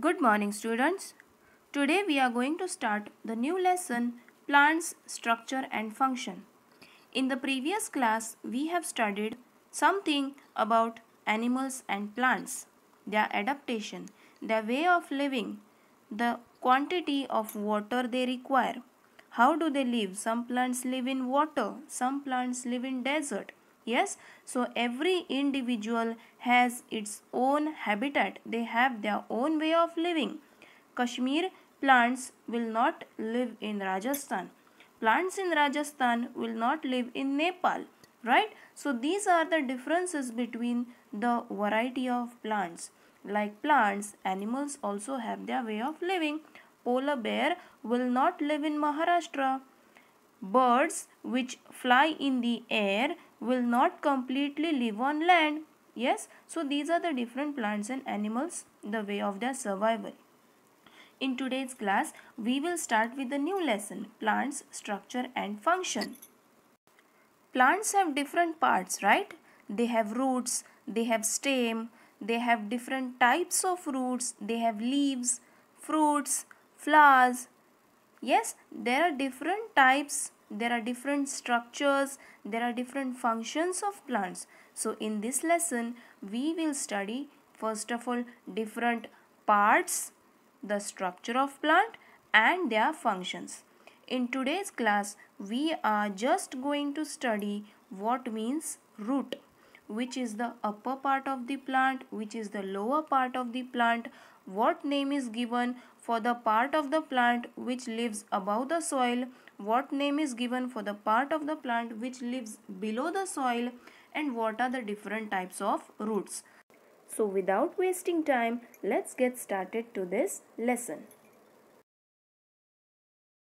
Good morning students. Today we are going to start the new lesson Plants, Structure and Function. In the previous class we have studied something about animals and plants, their adaptation, their way of living, the quantity of water they require. How do they live? Some plants live in water, some plants live in desert yes so every individual has its own habitat they have their own way of living kashmir plants will not live in rajasthan plants in rajasthan will not live in nepal right so these are the differences between the variety of plants like plants animals also have their way of living polar bear will not live in maharashtra birds which fly in the air will not completely live on land. Yes, so these are the different plants and animals, the way of their survival. In today's class, we will start with the new lesson, plants, structure and function. Plants have different parts, right? They have roots, they have stem, they have different types of roots, they have leaves, fruits, flowers. Yes, there are different types there are different structures, there are different functions of plants. So in this lesson, we will study first of all different parts, the structure of plant and their functions. In today's class, we are just going to study what means root which is the upper part of the plant, which is the lower part of the plant, what name is given for the part of the plant which lives above the soil, what name is given for the part of the plant which lives below the soil and what are the different types of roots. So without wasting time, let's get started to this lesson.